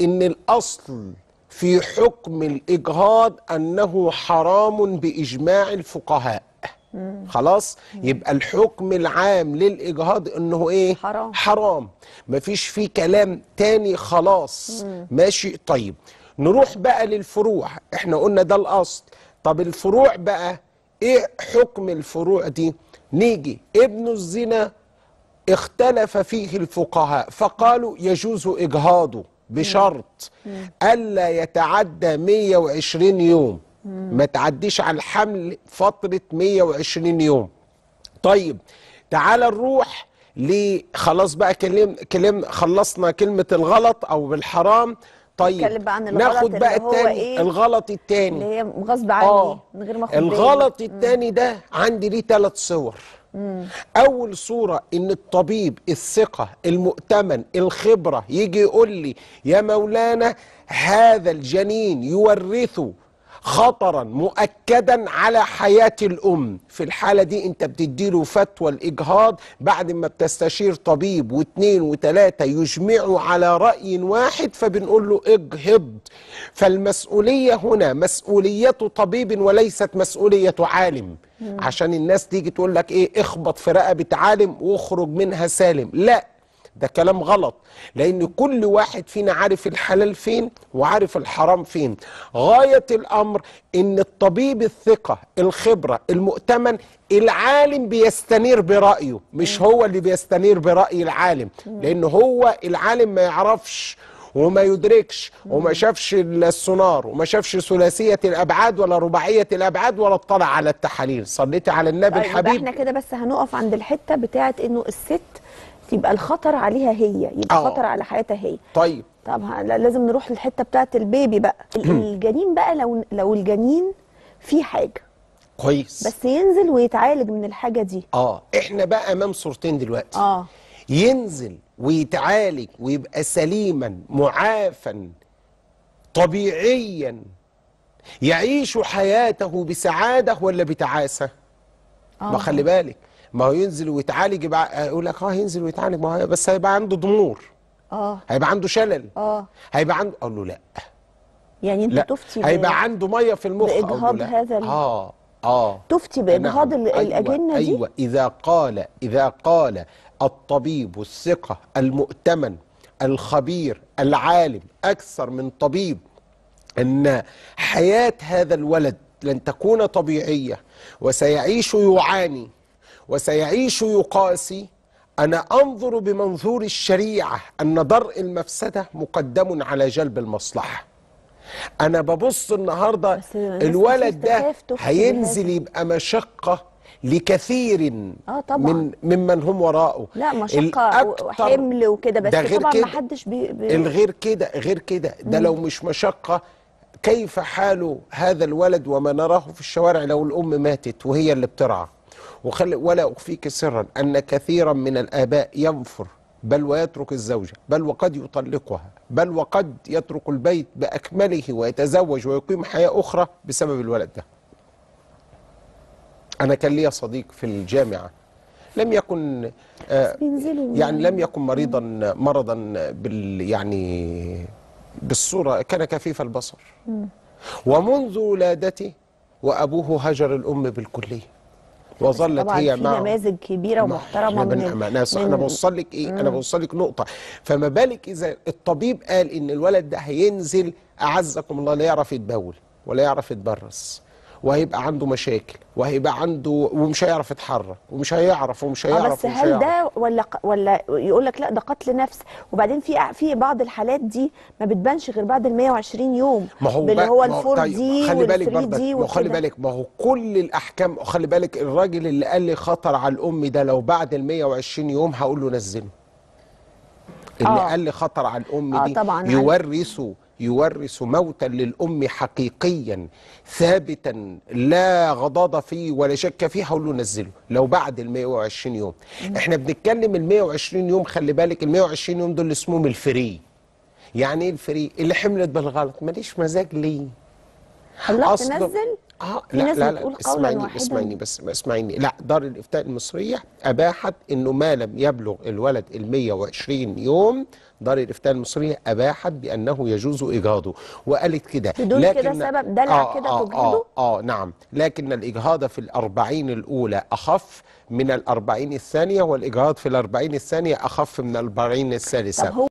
ان الاصل في حكم الاجهاض انه حرام باجماع الفقهاء خلاص يبقى الحكم العام للاجهاض انه ايه حرام حرام مفيش فيه كلام تاني خلاص ماشي طيب نروح بقى للفروع احنا قلنا ده الاصل طب الفروع بقى ايه حكم الفروع دي نيجي ابن الزنا اختلف فيه الفقهاء فقالوا يجوز اجهاضه بشرط ألا يتعدى 120 يوم ما تعديش على الحمل فترة 120 يوم طيب تعال نروح ليه خلاص بقى كلم كلم خلصنا كلمة الغلط أو بالحرام طيب بقى عن الغلط ناخد بقى التاني إيه؟ الغلط التاني اللي هي غصب عني آه. من غير ما اخد الغلط التاني ده عندي ليه ثلاث صور مم. اول صوره ان الطبيب الثقه المؤتمن الخبره يجي يقول لي يا مولانا هذا الجنين يورثه خطرا مؤكدا على حياة الأم في الحالة دي أنت بتديله فتوى الإجهاض بعد ما بتستشير طبيب واثنين وثلاثة يجمعوا على رأي واحد فبنقول له اجهض فالمسؤولية هنا مسؤولية طبيب وليست مسؤولية عالم عشان الناس تيجي تقول لك ايه اخبط في رقبه عالم واخرج منها سالم لا ده كلام غلط لان كل واحد فينا عارف الحلال فين وعارف الحرام فين غايه الامر ان الطبيب الثقه الخبره المؤتمن العالم بيستنير برايه مش هو اللي بيستنير براي العالم لان هو العالم ما يعرفش وما يدركش وما شافش السونار وما شافش ثلاثيه الابعاد ولا رباعيه الابعاد ولا اطلع على التحاليل صليتي على النبي طيب الحبيب احنا كده بس هنقف عند الحته بتاعه انه الست يبقى الخطر عليها هي يبقى أوه. خطر على حياتها هي طيب طب لازم نروح للحته بتاعه البيبي بقى الجنين بقى لو لو الجنين فيه حاجه كويس بس ينزل ويتعالج من الحاجه دي اه احنا بقى امام صورتين دلوقتي اه ينزل ويتعالج ويبقى سليما معافا طبيعيا يعيش حياته بسعادة ولا بتعاسة آه. ما خلي بالك ما هو ينزل ويتعالج يبقى يقول لك اه ينزل ويتعالج ما هو بس هيبقى عنده ضمور اه هيبقى عنده شلل اه هيبقى عنده اقول له لا يعني انت لا. تفتي هيبقى عنده ميه في المخ باجهاض هذا اه آه تفتي بإجهاض نعم. أيوة، الأجنة أيوة. دي أيوة إذا قال إذا قال الطبيب الثقة المؤتمن الخبير العالم أكثر من طبيب أن حياة هذا الولد لن تكون طبيعية وسيعيش يعاني وسيعيش يقاسي أنا أنظر بمنظور الشريعة أن درء المفسدة مقدم على جلب المصلحة انا ببص النهارده الولد ده هينزل يبقى مشقه لكثير آه طبعا. من ممن هم وراءه لا مشقه وحمل وكده بس غير طبعا ما حدش بي بي الغير كده غير كده ده لو مش مشقه كيف حال هذا الولد وما نراه في الشوارع لو الام ماتت وهي اللي بترعى وخلي ولا اخفيك سرا ان كثيرا من الاباء ينفر بل ويترك الزوجة بل وقد يطلقها بل وقد يترك البيت بأكمله ويتزوج ويقيم حياة أخرى بسبب الولد ده أنا كان لي صديق في الجامعة لم يكن آه، يعني لم يكن مريضا مرضا بال يعني بالصورة كان كفيف البصر ومنذ ولادته وأبوه هجر الأم بالكلية وظلت هي في مع نماذج كبيره ومحترمه من, من انا انا بوصل لك ايه مم. انا بوصل لك نقطه فما بالك اذا الطبيب قال ان الولد ده هينزل اعزكم الله لا يعرف يتبول ولا يعرف يتبرس وهيبقى عنده مشاكل وهيبقى عنده ومش هيعرف يتحرك ومش هيعرف ومش آه، هيعرف بس ومش هل ده ولا ولا يقول لك لا ده قتل نفس وبعدين في في بعض الحالات دي ما بتبانش غير بعد ال 120 يوم ما هو اللي هو الفور طيب دي خلي بالك دي ما خلي بالك ما هو كل الاحكام خلي بالك الراجل اللي قال لي خطر على الام ده لو بعد ال 120 يوم هقول له نزله اللي آه. قال لي خطر على الام آه دي يورثوا يورث موتا للأم حقيقيا ثابتا لا غضاضة فيه ولا شك فيه هقول له نزله لو بعد ال 120 يوم احنا بنتكلم ال 120 يوم خلي بالك ال 120 يوم دول اسمهم الفري يعني ايه الفري اللي حملت بالغلط ماليش مزاج ليه الله تنزل اه في لا ناس لا بتقول لا اسمعني اسمعني بس اسمعني لا دار الافتاء المصريه اباحت انه ما لم يبلغ الولد ال 120 يوم دار الافتاء المصريه اباحت بانه يجوز اجهاضه وقالت كده لكن كده سبب دلع آه كده آه آه, اه نعم لكن الاجهاض في الأربعين الاولى اخف من الأربعين الثانيه والاجهاض في الأربعين الثانيه اخف من الأربعين الثالثه